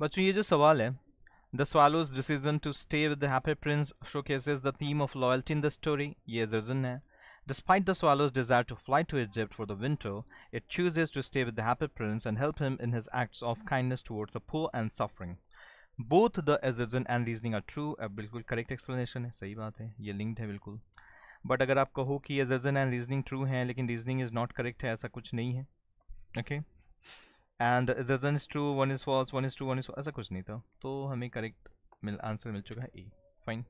बच्चों ये जो सवाल है the swallow's decision to stay with the Happy Prince showcases the theme of loyalty in the story ये रीजन है Despite the swallow's desire to fly to Egypt for the winter, it chooses to stay with the happy prince and help him in his acts of kindness towards the poor and suffering. Both the assertion and reasoning are true. अब बिल्कुल correct explanation है सही बात है ये linked है बिल्कुल But अगर आप कहो कि assertion and reasoning true हैं लेकिन reasoning is not correct है ऐसा कुछ नहीं है Okay? And one is true one is false one is two one is ऐसा कुछ नहीं था तो हमें करेक्ट मिल आंसर मिल चुका है ए फाइन